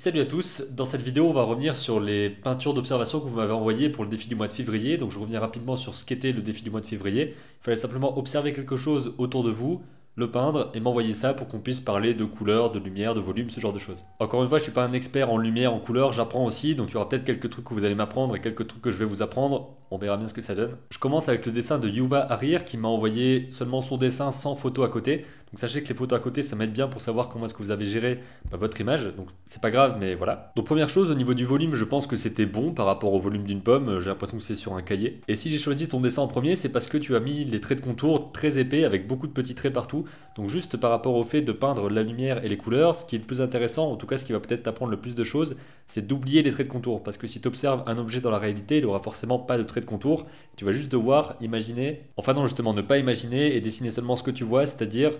Salut à tous, dans cette vidéo on va revenir sur les peintures d'observation que vous m'avez envoyées pour le défi du mois de février, donc je reviens rapidement sur ce qu'était le défi du mois de février. Il fallait simplement observer quelque chose autour de vous, le peindre et m'envoyer ça pour qu'on puisse parler de couleurs, de lumière, de volume, ce genre de choses. Encore une fois, je suis pas un expert en lumière, en couleur, j'apprends aussi, donc il y aura peut-être quelques trucs que vous allez m'apprendre et quelques trucs que je vais vous apprendre, on verra bien ce que ça donne. Je commence avec le dessin de Yuva Harir qui m'a envoyé seulement son dessin sans photo à côté, donc sachez que les photos à côté, ça m'aide bien pour savoir comment est-ce que vous avez géré bah, votre image. Donc c'est pas grave, mais voilà. Donc première chose, au niveau du volume, je pense que c'était bon par rapport au volume d'une pomme. Euh, j'ai l'impression que c'est sur un cahier. Et si j'ai choisi ton dessin en premier, c'est parce que tu as mis les traits de contour très épais avec beaucoup de petits traits partout. Donc juste par rapport au fait de peindre la lumière et les couleurs, ce qui est le plus intéressant, en tout cas ce qui va peut-être t'apprendre le plus de choses, c'est d'oublier les traits de contour. Parce que si tu observes un objet dans la réalité, il aura forcément pas de traits de contour. Tu vas juste devoir imaginer, enfin non justement ne pas imaginer et dessiner seulement ce que tu vois, c'est-à-dire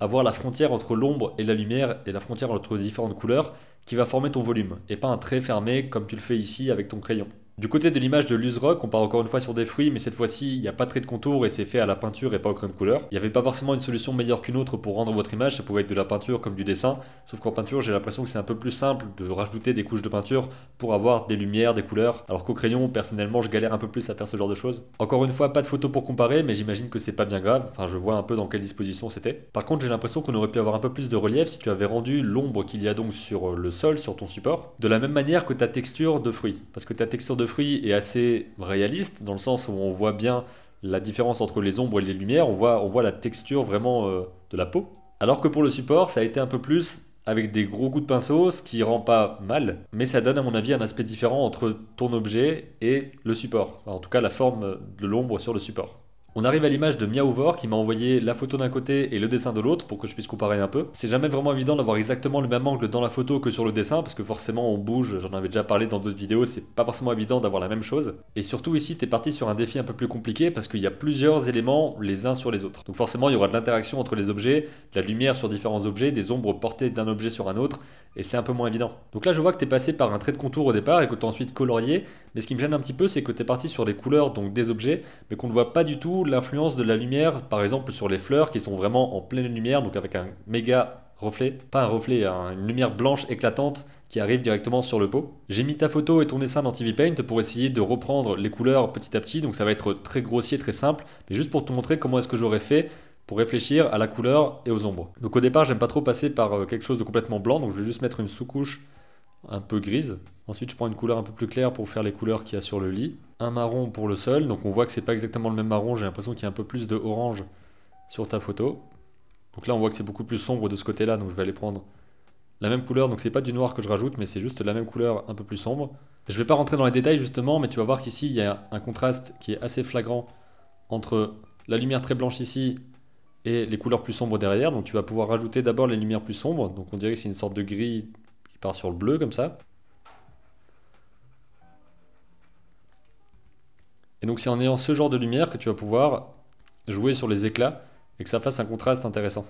avoir la frontière entre l'ombre et la lumière et la frontière entre différentes couleurs qui va former ton volume et pas un trait fermé comme tu le fais ici avec ton crayon. Du côté de l'image de Rock, on part encore une fois sur des fruits, mais cette fois-ci, il n'y a pas très de contour et c'est fait à la peinture et pas au crayon de couleur. Il n'y avait pas forcément une solution meilleure qu'une autre pour rendre votre image, ça pouvait être de la peinture comme du dessin, sauf qu'en peinture, j'ai l'impression que c'est un peu plus simple de rajouter des couches de peinture pour avoir des lumières, des couleurs, alors qu'au crayon, personnellement, je galère un peu plus à faire ce genre de choses. Encore une fois, pas de photo pour comparer, mais j'imagine que c'est pas bien grave, enfin, je vois un peu dans quelle disposition c'était. Par contre, j'ai l'impression qu'on aurait pu avoir un peu plus de relief si tu avais rendu l'ombre qu'il y a donc sur le sol, sur ton support, de la même manière que ta texture de fruits, parce que ta texture de fruit est assez réaliste, dans le sens où on voit bien la différence entre les ombres et les lumières, on voit, on voit la texture vraiment euh, de la peau. Alors que pour le support, ça a été un peu plus avec des gros coups de pinceau, ce qui rend pas mal, mais ça donne à mon avis un aspect différent entre ton objet et le support, en tout cas la forme de l'ombre sur le support. On arrive à l'image de Miaouvor qui m'a envoyé la photo d'un côté et le dessin de l'autre pour que je puisse comparer un peu. C'est jamais vraiment évident d'avoir exactement le même angle dans la photo que sur le dessin parce que forcément on bouge, j'en avais déjà parlé dans d'autres vidéos, c'est pas forcément évident d'avoir la même chose. Et surtout ici t'es parti sur un défi un peu plus compliqué parce qu'il y a plusieurs éléments les uns sur les autres. Donc forcément il y aura de l'interaction entre les objets, de la lumière sur différents objets, des ombres portées d'un objet sur un autre et c'est un peu moins évident. Donc là je vois que t'es passé par un trait de contour au départ et que as ensuite colorié mais ce qui me gêne un petit peu c'est que es parti sur les couleurs donc des objets mais qu'on ne voit pas du tout l'influence de la lumière, par exemple sur les fleurs qui sont vraiment en pleine lumière, donc avec un méga reflet, pas un reflet, hein, une lumière blanche éclatante qui arrive directement sur le pot. J'ai mis ta photo et ton dessin dans TV Paint pour essayer de reprendre les couleurs petit à petit, donc ça va être très grossier, très simple, mais juste pour te montrer comment est-ce que j'aurais fait pour réfléchir à la couleur et aux ombres. Donc au départ, j'aime pas trop passer par euh, quelque chose de complètement blanc, donc je vais juste mettre une sous-couche un peu grise. Ensuite, je prends une couleur un peu plus claire pour faire les couleurs qu'il y a sur le lit. Un marron pour le sol, donc on voit que c'est pas exactement le même marron, j'ai l'impression qu'il y a un peu plus de orange sur ta photo. Donc là, on voit que c'est beaucoup plus sombre de ce côté-là, donc je vais aller prendre la même couleur. Donc c'est pas du noir que je rajoute, mais c'est juste la même couleur un peu plus sombre. Je vais pas rentrer dans les détails justement, mais tu vas voir qu'ici, il y a un contraste qui est assez flagrant entre la lumière très blanche ici et les couleurs plus sombres derrière. Donc tu vas pouvoir rajouter d'abord les lumières plus sombres. Donc on dirait que c'est une sorte de gris il part sur le bleu comme ça. Et donc c'est en ayant ce genre de lumière que tu vas pouvoir jouer sur les éclats et que ça fasse un contraste intéressant.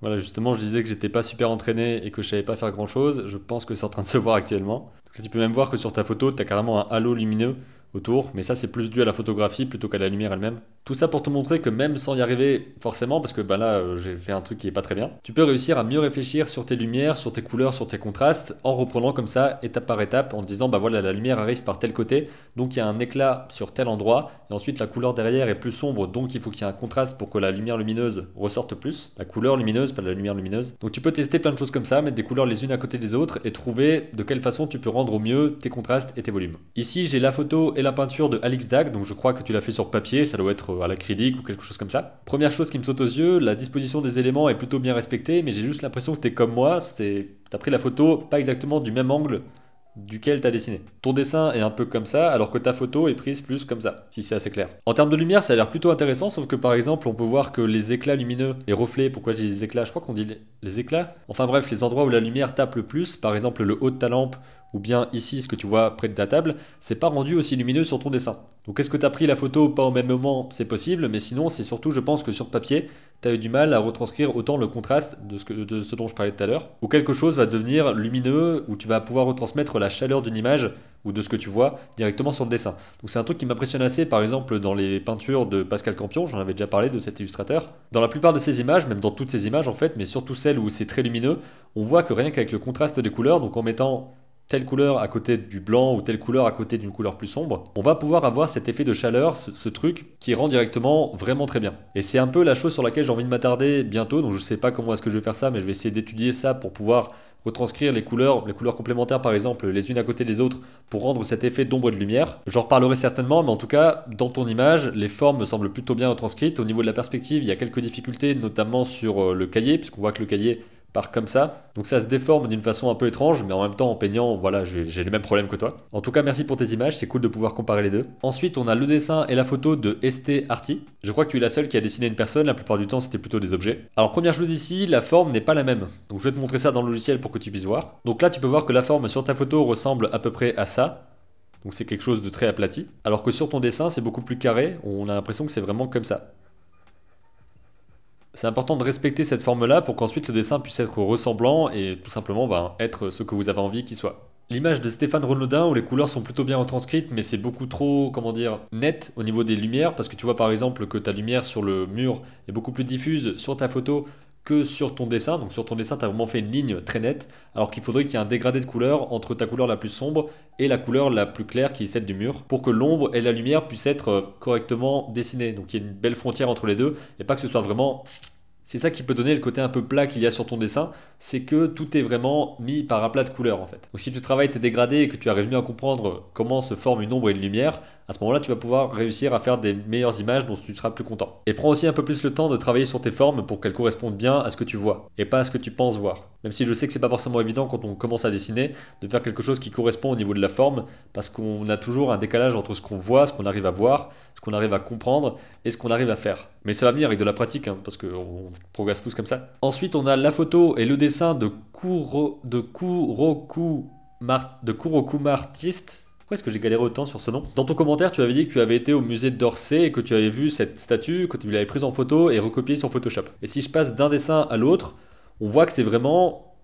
Voilà, justement, je disais que j'étais pas super entraîné et que je savais pas faire grand chose. Je pense que c'est en train de se voir actuellement. tu peux même voir que sur ta photo, tu as carrément un halo lumineux autour, mais ça c'est plus dû à la photographie plutôt qu'à la lumière elle-même. Tout ça pour te montrer que même sans y arriver forcément, parce que ben là euh, j'ai fait un truc qui est pas très bien, tu peux réussir à mieux réfléchir sur tes lumières, sur tes couleurs, sur tes contrastes, en reprenant comme ça étape par étape, en disant bah voilà la lumière arrive par tel côté, donc il y a un éclat sur tel endroit, et ensuite la couleur derrière est plus sombre, donc il faut qu'il y ait un contraste pour que la lumière lumineuse ressorte plus, la couleur lumineuse, pas la lumière lumineuse. Donc tu peux tester plein de choses comme ça, mettre des couleurs les unes à côté des autres, et trouver de quelle façon tu peux rendre au mieux tes contrastes et tes volumes. Ici j'ai la photo et la peinture de Alex Dag, donc je crois que tu l'as fait sur papier, ça doit être euh, à l'acrylique ou quelque chose comme ça. Première chose qui me saute aux yeux, la disposition des éléments est plutôt bien respectée, mais j'ai juste l'impression que t'es comme moi, t'as pris la photo pas exactement du même angle duquel tu dessiné. Ton dessin est un peu comme ça, alors que ta photo est prise plus comme ça, si c'est assez clair. En termes de lumière, ça a l'air plutôt intéressant, sauf que par exemple, on peut voir que les éclats lumineux, les reflets, pourquoi j'ai les éclats Je crois qu'on dit les éclats Enfin bref, les endroits où la lumière tape le plus, par exemple le haut de ta lampe ou bien ici ce que tu vois près de ta table, c'est pas rendu aussi lumineux sur ton dessin. Donc est-ce que tu as pris la photo pas au même moment C'est possible, mais sinon c'est surtout je pense que sur papier, tu as eu du mal à retranscrire autant le contraste de ce, dont je parlais tout à l'heure, ou quelque chose va devenir lumineux, où tu vas pouvoir retransmettre la chaleur d'une image ou de ce que tu vois directement sur le dessin. Donc c'est un truc qui m'impressionne assez, par exemple dans les peintures de Pascal Campion, j'en avais déjà parlé de cet illustrateur. Dans la plupart de ces images, même dans toutes ces images en fait, mais surtout celles où c'est très lumineux, on voit que rien qu'avec le contraste des couleurs, donc en mettant telle couleur à côté du blanc ou telle couleur à côté d'une couleur plus sombre, on va pouvoir avoir cet effet de chaleur, ce, truc qui rend directement vraiment très bien. Et c'est un peu la chose sur laquelle j'ai envie de m'attarder bientôt, donc je sais pas comment est-ce que je vais faire ça, mais je vais essayer d'étudier ça pour pouvoir retranscrire les couleurs, les couleurs complémentaires par exemple, les unes à côté des autres, pour rendre cet effet d'ombre et de lumière. J'en reparlerai certainement, mais en tout cas, dans ton image, les formes me semblent plutôt bien retranscrites. Au niveau de la perspective, il y a quelques difficultés, notamment sur euh, le cahier, puisqu'on voit que le cahier par comme ça. Donc ça se déforme d'une façon un peu étrange, mais en même temps en peignant, voilà, j'ai les mêmes problèmes que toi. En tout cas, merci pour tes images, c'est cool de pouvoir comparer les deux. Ensuite, on a le dessin et la photo de ST Arti. Je crois que tu es la seule qui a dessiné une personne, la plupart du temps c'était plutôt des objets. Alors première chose ici, la forme n'est pas la même. Donc je vais te montrer ça dans le logiciel pour que tu puisses voir. Donc là, tu peux voir que la forme sur ta photo ressemble à peu près à ça. Donc c'est quelque chose de très aplati. Alors que sur ton dessin, c'est beaucoup plus carré, on a l'impression que c'est vraiment comme ça. C'est important de respecter cette forme-là pour qu'ensuite le dessin puisse être ressemblant et tout simplement ben, être ce que vous avez envie qu'il soit. L'image de Stéphane Renaudin où les couleurs sont plutôt bien retranscrites mais c'est beaucoup trop, comment dire, net au niveau des lumières parce que tu vois par exemple que ta lumière sur le mur est beaucoup plus diffuse sur ta photo que sur ton dessin. Donc sur ton dessin, tu as vraiment fait une ligne très nette, alors qu'il faudrait qu'il y ait un dégradé de couleur entre ta couleur la plus sombre et la couleur la plus claire qui est celle du mur, pour que l'ombre et la lumière puissent être euh, correctement dessinées. Donc il y a une belle frontière entre les deux, et pas que ce soit vraiment... C'est ça qui peut donner le côté un peu plat qu'il y a sur ton dessin, c'est que tout est vraiment mis par un plat de couleurs en fait. Donc si tu travailles tes dégradés et que tu arrives mieux à comprendre comment se forme une ombre et une lumière, à ce moment-là, tu vas pouvoir réussir à faire des meilleures images dont tu seras plus content. Et prends aussi un peu plus le temps de travailler sur tes formes pour qu'elles correspondent bien à ce que tu vois et pas à ce que tu penses voir. Même si je sais que c'est pas forcément évident quand on commence à dessiner de faire quelque chose qui correspond au niveau de la forme parce qu'on a toujours un décalage entre ce qu'on voit, ce qu'on arrive à voir, ce qu'on arrive à comprendre et ce qu'on arrive à faire. Mais ça va venir avec de la pratique hein, parce qu'on progresse tous comme ça. Ensuite, on a la photo et le dessin de Kuro, de Kuroku de Kuroku pourquoi est-ce que j'ai galéré autant sur ce nom Dans ton commentaire, tu avais dit que tu avais été au musée d'Orsay et que tu avais vu cette statue, que tu l'avais prise en photo et recopiée sur Photoshop. Et si je passe d'un dessin à l'autre, on voit que c'est vraiment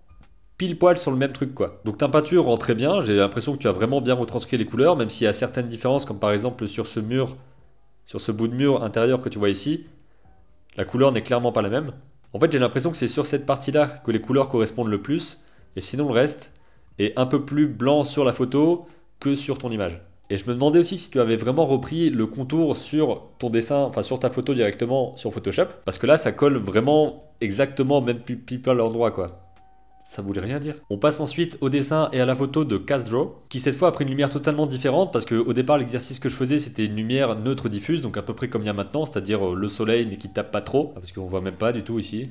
pile poil sur le même truc quoi. Donc ta peinture rend très bien, j'ai l'impression que tu as vraiment bien retranscrit les couleurs, même s'il y a certaines différences, comme par exemple sur ce mur, sur ce bout de mur intérieur que tu vois ici, la couleur n'est clairement pas la même. En fait j'ai l'impression que c'est sur cette partie là que les couleurs correspondent le plus, et sinon le reste est un peu plus blanc sur la photo, que sur ton image. Et je me demandais aussi si tu avais vraiment repris le contour sur ton dessin, enfin sur ta photo directement sur Photoshop, parce que là ça colle vraiment exactement même people à l'endroit quoi. Ça voulait rien dire. On passe ensuite au dessin et à la photo de Draw. qui cette fois a pris une lumière totalement différente parce qu'au départ l'exercice que je faisais c'était une lumière neutre diffuse, donc à peu près comme il y a maintenant, c'est-à-dire euh, le soleil mais qui tape pas trop, parce qu'on voit même pas du tout ici.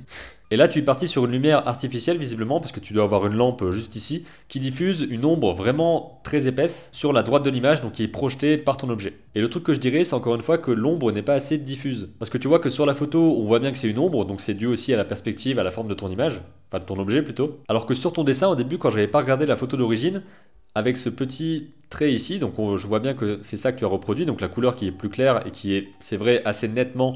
Et là, tu es parti sur une lumière artificielle, visiblement, parce que tu dois avoir une lampe juste ici, qui diffuse une ombre vraiment très épaisse sur la droite de l'image, donc qui est projetée par ton objet. Et le truc que je dirais, c'est encore une fois que l'ombre n'est pas assez diffuse. Parce que tu vois que sur la photo, on voit bien que c'est une ombre, donc c'est dû aussi à la perspective, à la forme de ton image, enfin de ton objet plutôt. Alors que sur ton dessin, au début, quand je n'avais pas regardé la photo d'origine, avec ce petit trait ici, donc je vois bien que c'est ça que tu as reproduit, donc la couleur qui est plus claire et qui est, c'est vrai, assez nettement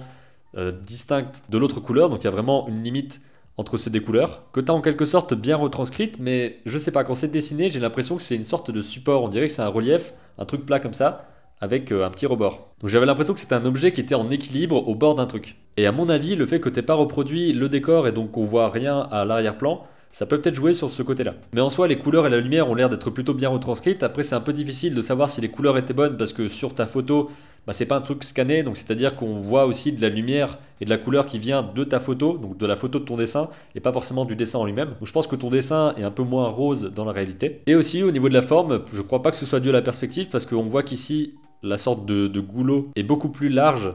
euh, distincte de l'autre couleur, donc il y a vraiment une limite entre ces deux couleurs, que tu as en quelque sorte bien retranscrite, mais je sais pas, quand c'est dessiné, j'ai l'impression que c'est une sorte de support, on dirait que c'est un relief, un truc plat comme ça, avec euh, un petit rebord. Donc j'avais l'impression que c'était un objet qui était en équilibre au bord d'un truc. Et à mon avis, le fait que t'aies pas reproduit le décor et donc qu'on voit rien à l'arrière-plan, ça peut peut-être jouer sur ce côté-là. Mais en soi, les couleurs et la lumière ont l'air d'être plutôt bien retranscrites. Après, c'est un peu difficile de savoir si les couleurs étaient bonnes parce que sur ta photo, bah, c'est pas un truc scanné, donc c'est-à-dire qu'on voit aussi de la lumière et de la couleur qui vient de ta photo, donc de la photo de ton dessin, et pas forcément du dessin en lui-même. Donc je pense que ton dessin est un peu moins rose dans la réalité. Et aussi au niveau de la forme, je crois pas que ce soit dû à la perspective, parce qu'on voit qu'ici, la sorte de goulot est beaucoup plus large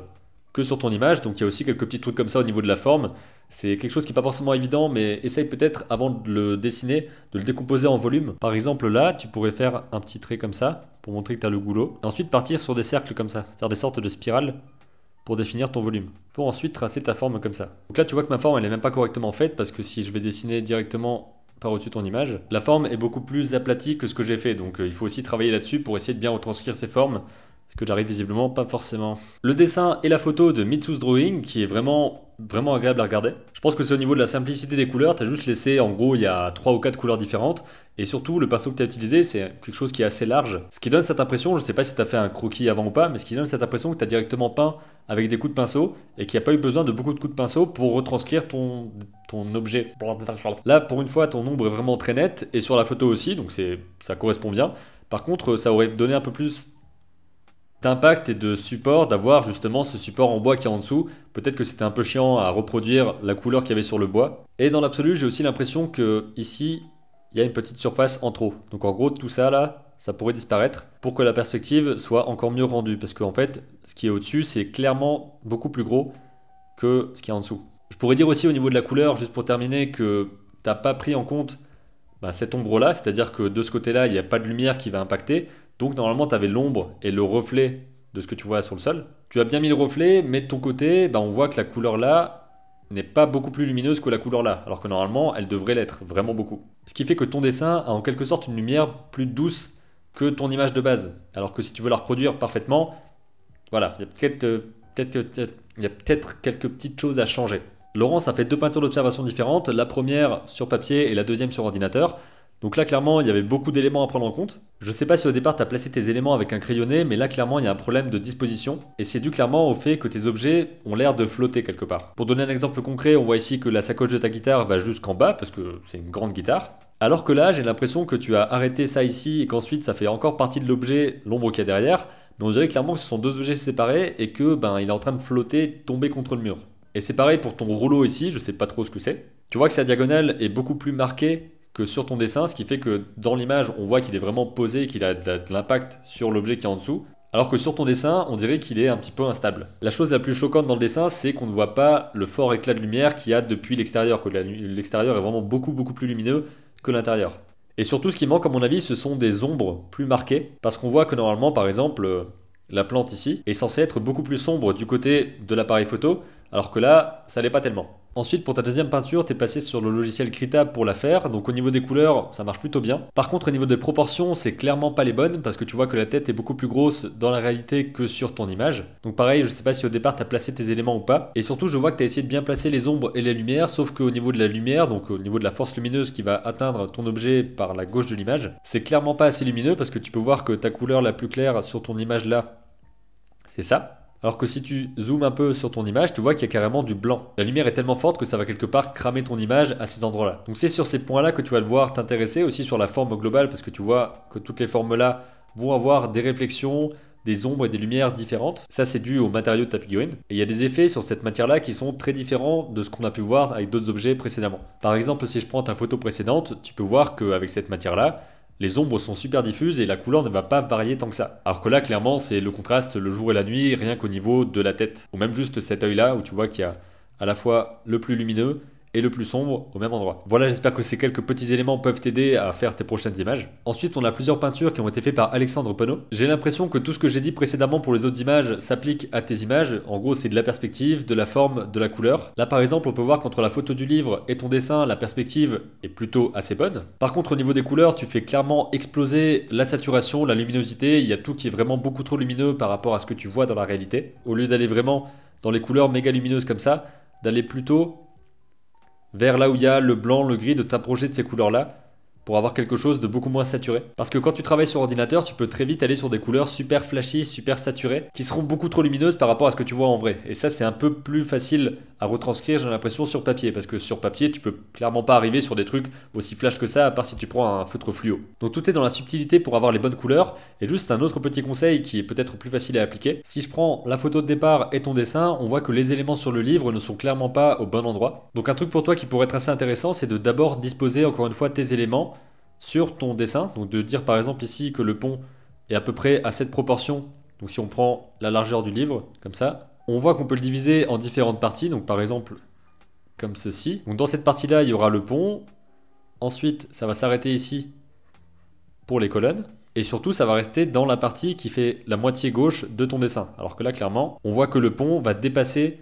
que sur ton image. Donc il y a aussi quelques petits trucs comme ça au niveau de la forme. C'est quelque chose qui n'est pas forcément évident, mais essaye peut-être avant de le dessiner, de le décomposer en volume. Par exemple là, tu pourrais faire un petit trait comme ça pour montrer que tu as le goulot. Et ensuite partir sur des cercles comme ça, faire des sortes de spirales pour définir ton volume. Pour ensuite tracer ta forme comme ça. Donc là tu vois que ma forme elle n'est même pas correctement faite parce que si je vais dessiner directement par dessus ton image, la forme est beaucoup plus aplatie que ce que j'ai fait. Donc euh, il faut aussi travailler là-dessus pour essayer de bien retranscrire ces formes ce que j'arrive visiblement pas forcément. Le dessin et la photo de Mitsu's Drawing qui est vraiment vraiment agréable à regarder. Je pense que c'est au niveau de la simplicité des couleurs, t'as juste laissé en gros il y a 3 ou 4 couleurs différentes et surtout le pinceau que t'as utilisé c'est quelque chose qui est assez large. Ce qui donne cette impression, je sais pas si t'as fait un croquis avant ou pas, mais ce qui donne cette impression que t'as directement peint avec des coups de pinceau et qu'il n'y a pas eu besoin de beaucoup de coups de pinceau pour retranscrire ton, ton objet. Là pour une fois ton ombre est vraiment très nette et sur la photo aussi donc ça correspond bien. Par contre ça aurait donné un peu plus impact et de support d'avoir justement ce support en bois qui est en dessous. Peut-être que c'était un peu chiant à reproduire la couleur qu'il y avait sur le bois. Et dans l'absolu, j'ai aussi l'impression que ici, il y a une petite surface en trop. Donc en gros, tout ça là, ça pourrait disparaître pour que la perspective soit encore mieux rendue. Parce qu'en fait, ce qui est au-dessus, c'est clairement beaucoup plus gros que ce qui est en dessous. Je pourrais dire aussi au niveau de la couleur, juste pour terminer, que t'as pas pris en compte cet bah, cette ombre là, c'est-à-dire que de ce côté là, il n'y a pas de lumière qui va impacter. Donc normalement, tu avais l'ombre et le reflet de ce que tu vois sur le sol. Tu as bien mis le reflet, mais de ton côté, bah, on voit que la couleur là n'est pas beaucoup plus lumineuse que la couleur là, alors que normalement, elle devrait l'être vraiment beaucoup. Ce qui fait que ton dessin a en quelque sorte une lumière plus douce que ton image de base. Alors que si tu veux la reproduire parfaitement, voilà, il y a peut-être euh, euh, quelques petites choses à changer. Laurence a fait deux peintures d'observation différentes, la première sur papier et la deuxième sur ordinateur. Donc là, clairement, il y avait beaucoup d'éléments à prendre en compte. Je ne sais pas si au départ tu as placé tes éléments avec un crayonné, mais là, clairement, il y a un problème de disposition. Et c'est dû clairement au fait que tes objets ont l'air de flotter quelque part. Pour donner un exemple concret, on voit ici que la sacoche de ta guitare va jusqu'en bas, parce que c'est une grande guitare. Alors que là, j'ai l'impression que tu as arrêté ça ici et qu'ensuite ça fait encore partie de l'objet, l'ombre qu'il y a derrière. Mais on dirait clairement que ce sont deux objets séparés et que ben il est en train de flotter, tomber contre le mur. Et c'est pareil pour ton rouleau ici, je sais pas trop ce que c'est. Tu vois que sa diagonale est beaucoup plus marquée que sur ton dessin, ce qui fait que dans l'image, on voit qu'il est vraiment posé, qu'il a de l'impact sur l'objet qui est en dessous, alors que sur ton dessin, on dirait qu'il est un petit peu instable. La chose la plus choquante dans le dessin, c'est qu'on ne voit pas le fort éclat de lumière qu'il y a depuis l'extérieur, que l'extérieur est vraiment beaucoup beaucoup plus lumineux que l'intérieur. Et surtout, ce qui manque à mon avis, ce sont des ombres plus marquées, parce qu'on voit que normalement, par exemple, euh, la plante ici est censée être beaucoup plus sombre du côté de l'appareil photo, alors que là, ça l'est pas tellement. Ensuite, pour ta deuxième peinture, t'es passé sur le logiciel Krita pour la faire. Donc au niveau des couleurs, ça marche plutôt bien. Par contre, au niveau des proportions, c'est clairement pas les bonnes parce que tu vois que la tête est beaucoup plus grosse dans la réalité que sur ton image. Donc pareil, je sais pas si au départ t'as placé tes éléments ou pas. Et surtout, je vois que t'as essayé de bien placer les ombres et les lumières, sauf qu'au niveau de la lumière, donc au niveau de la force lumineuse qui va atteindre ton objet par la gauche de l'image, c'est clairement pas assez lumineux parce que tu peux voir que ta couleur la plus claire sur ton image là, c'est ça. Alors que si tu zoomes un peu sur ton image, tu vois qu'il y a carrément du blanc. La lumière est tellement forte que ça va quelque part cramer ton image à ces endroits-là. Donc c'est sur ces points-là que tu vas devoir t'intéresser, aussi sur la forme globale, parce que tu vois que toutes les formes-là vont avoir des réflexions, des ombres et des lumières différentes. Ça, c'est dû au matériau de ta figurine. Et il y a des effets sur cette matière-là qui sont très différents de ce qu'on a pu voir avec d'autres objets précédemment. Par exemple, si je prends ta photo précédente, tu peux voir qu'avec cette matière-là, les ombres sont super diffuses et la couleur ne va pas varier tant que ça. Alors que là, clairement, c'est le contraste le jour et la nuit, rien qu'au niveau de la tête. Ou même juste cet œil-là, où tu vois qu'il y a à la fois le plus lumineux et le plus sombre au même endroit. Voilà, j'espère que ces quelques petits éléments peuvent t'aider à faire tes prochaines images. Ensuite, on a plusieurs peintures qui ont été faites par Alexandre Penaud. J'ai l'impression que tout ce que j'ai dit précédemment pour les autres images s'applique à tes images. En gros, c'est de la perspective, de la forme, de la couleur. Là, par exemple, on peut voir qu'entre la photo du livre et ton dessin, la perspective est plutôt assez bonne. Par contre, au niveau des couleurs, tu fais clairement exploser la saturation, la luminosité. Il y a tout qui est vraiment beaucoup trop lumineux par rapport à ce que tu vois dans la réalité. Au lieu d'aller vraiment dans les couleurs méga lumineuses comme ça, d'aller plutôt vers là où il y a le blanc, le gris, de t'approcher de ces couleurs-là pour avoir quelque chose de beaucoup moins saturé. Parce que quand tu travailles sur ordinateur, tu peux très vite aller sur des couleurs super flashy, super saturées, qui seront beaucoup trop lumineuses par rapport à ce que tu vois en vrai. Et ça, c'est un peu plus facile à retranscrire, j'ai l'impression, sur papier. Parce que sur papier, tu peux clairement pas arriver sur des trucs aussi flash que ça, à part si tu prends un feutre fluo. Donc tout est dans la subtilité pour avoir les bonnes couleurs. Et juste un autre petit conseil qui est peut-être plus facile à appliquer. Si je prends la photo de départ et ton dessin, on voit que les éléments sur le livre ne sont clairement pas au bon endroit. Donc un truc pour toi qui pourrait être assez intéressant, c'est de d'abord disposer encore une fois tes éléments sur ton dessin. Donc de dire par exemple ici que le pont est à peu près à cette proportion. Donc si on prend la largeur du livre, comme ça, on voit qu'on peut le diviser en différentes parties, donc par exemple comme ceci. Donc dans cette partie-là, il y aura le pont. Ensuite, ça va s'arrêter ici pour les colonnes. Et surtout, ça va rester dans la partie qui fait la moitié gauche de ton dessin. Alors que là, clairement, on voit que le pont va dépasser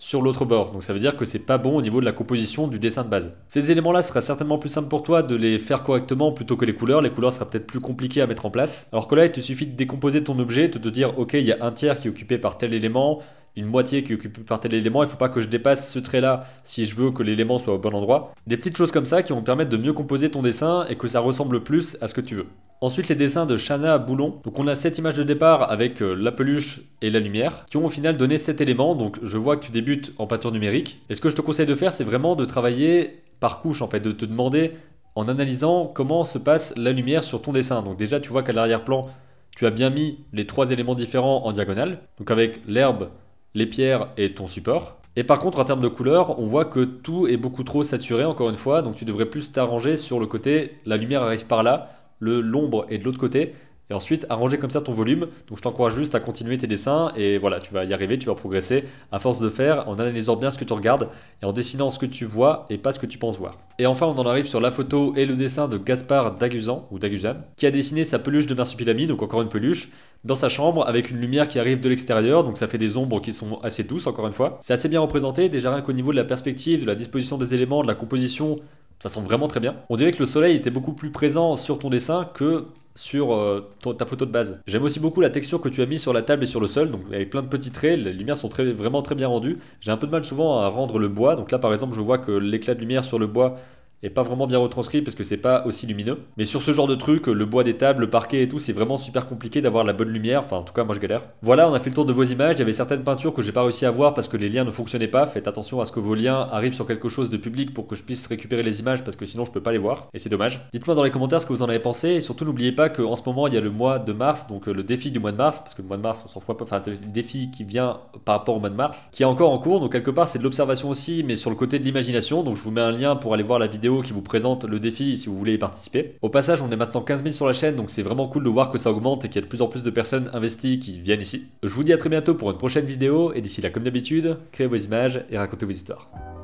sur l'autre bord. Donc ça veut dire que c'est pas bon au niveau de la composition du dessin de base. Ces éléments-là sera certainement plus simple pour toi de les faire correctement plutôt que les couleurs. Les couleurs sera peut-être plus compliquées à mettre en place. Alors que là, il te suffit de décomposer ton objet, de te dire ok, il y a un tiers qui est occupé par tel élément, une moitié qui est occupée par tel élément, il faut pas que je dépasse ce trait-là si je veux que l'élément soit au bon endroit. Des petites choses comme ça qui vont te permettre de mieux composer ton dessin et que ça ressemble plus à ce que tu veux. Ensuite, les dessins de Shana Boulon. Donc, on a cette image de départ avec euh, la peluche et la lumière qui ont au final donné cet élément. Donc, je vois que tu débutes en peinture numérique. Et ce que je te conseille de faire, c'est vraiment de travailler par couche, en fait, de te demander en analysant comment se passe la lumière sur ton dessin. Donc, déjà, tu vois qu'à l'arrière-plan, tu as bien mis les trois éléments différents en diagonale. Donc, avec l'herbe, les pierres et ton support. Et par contre, en termes de couleur, on voit que tout est beaucoup trop saturé, encore une fois, donc tu devrais plus t'arranger sur le côté, la lumière arrive par là, l'ombre est de l'autre côté, et ensuite arranger comme ça ton volume. Donc je t'encourage juste à continuer tes dessins et voilà, tu vas y arriver, tu vas progresser à force de faire en analysant bien ce que tu regardes et en dessinant ce que tu vois et pas ce que tu penses voir. Et enfin, on en arrive sur la photo et le dessin de Gaspard Daguzan ou Daguzan qui a dessiné sa peluche de marsupilami, donc encore une peluche dans sa chambre avec une lumière qui arrive de l'extérieur, donc ça fait des ombres qui sont assez douces encore une fois. C'est assez bien représenté, déjà rien qu'au niveau de la perspective, de la disposition des éléments, de la composition, ça sent vraiment très bien. On dirait que le soleil était beaucoup plus présent sur ton dessin que sur euh, ta photo de base. J'aime aussi beaucoup la texture que tu as mise sur la table et sur le sol, donc avec plein de petits traits, les lumières sont vraiment très bien rendues. J'ai un peu de mal souvent à rendre le bois, donc là par exemple je vois que l'éclat de lumière sur le bois est pas vraiment bien retranscrit parce que c'est pas aussi lumineux. Mais sur ce genre de truc, le bois des tables, le parquet et tout, c'est vraiment super compliqué d'avoir la bonne lumière. Enfin, en tout cas, moi je galère. Voilà, on a fait le tour de vos images. Il y avait certaines peintures que j'ai pas réussi à voir parce que les liens ne fonctionnaient pas. Faites attention à ce que vos liens arrivent sur quelque chose de public pour que je puisse récupérer les images parce que sinon je peux pas les voir. Et c'est dommage. Dites-moi dans les commentaires ce que vous en avez pensé. Et surtout, n'oubliez pas qu'en ce moment, il y a le mois de mars, donc euh, le défi du mois de mars, parce que le mois de mars, on s'en fout pas. Enfin, c'est le défi qui vient par rapport au mois de mars, qui est encore en cours. Donc, quelque part, c'est de l'observation aussi, mais sur le côté de l'imagination. Donc, je vous mets un lien pour aller voir la vidéo qui vous présente le défi si vous voulez y participer. Au passage, on est maintenant 15 000 sur la chaîne, donc c'est vraiment cool de voir que ça augmente et qu'il y a de plus en plus de personnes investies qui viennent ici. Je vous dis à très bientôt pour une prochaine vidéo, et d'ici là, comme d'habitude, créez vos images et racontez vos histoires.